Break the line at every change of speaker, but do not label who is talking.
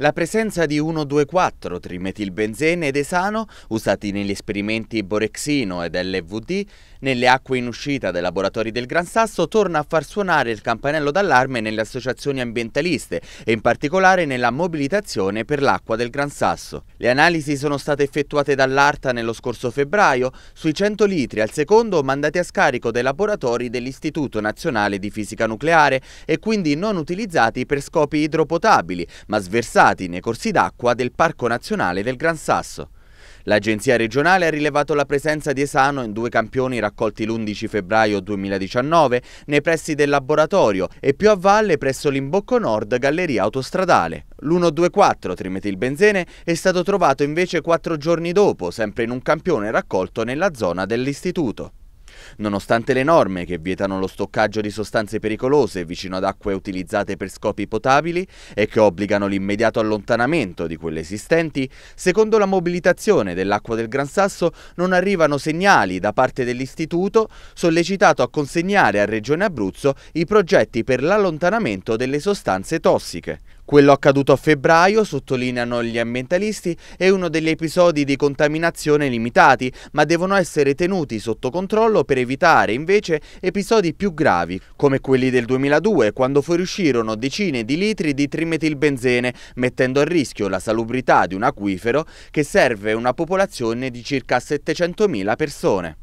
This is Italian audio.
La presenza di 1,2,4 trimetilbenzene ed esano, usati negli esperimenti borexino ed LVD, nelle acque in uscita dai laboratori del Gran Sasso, torna a far suonare il campanello d'allarme nelle associazioni ambientaliste e in particolare nella mobilitazione per l'acqua del Gran Sasso. Le analisi sono state effettuate dall'ARTA nello scorso febbraio sui 100 litri al secondo mandati a scarico dai laboratori dell'Istituto Nazionale di Fisica Nucleare e quindi non utilizzati per scopi idropotabili, ma sversati riportati nei corsi d'acqua del Parco Nazionale del Gran Sasso. L'agenzia regionale ha rilevato la presenza di esano in due campioni raccolti l'11 febbraio 2019 nei pressi del laboratorio e più a valle presso l'Imbocco Nord Galleria Autostradale. L'124 trimetilbenzene è stato trovato invece quattro giorni dopo, sempre in un campione raccolto nella zona dell'istituto. Nonostante le norme che vietano lo stoccaggio di sostanze pericolose vicino ad acque utilizzate per scopi potabili e che obbligano l'immediato allontanamento di quelle esistenti, secondo la mobilitazione dell'acqua del Gran Sasso non arrivano segnali da parte dell'istituto sollecitato a consegnare a Regione Abruzzo i progetti per l'allontanamento delle sostanze tossiche. Quello accaduto a febbraio, sottolineano gli ambientalisti, è uno degli episodi di contaminazione limitati, ma devono essere tenuti sotto controllo per evitare invece episodi più gravi, come quelli del 2002, quando fuoriuscirono decine di litri di trimetilbenzene, mettendo a rischio la salubrità di un acquifero che serve una popolazione di circa 700.000 persone.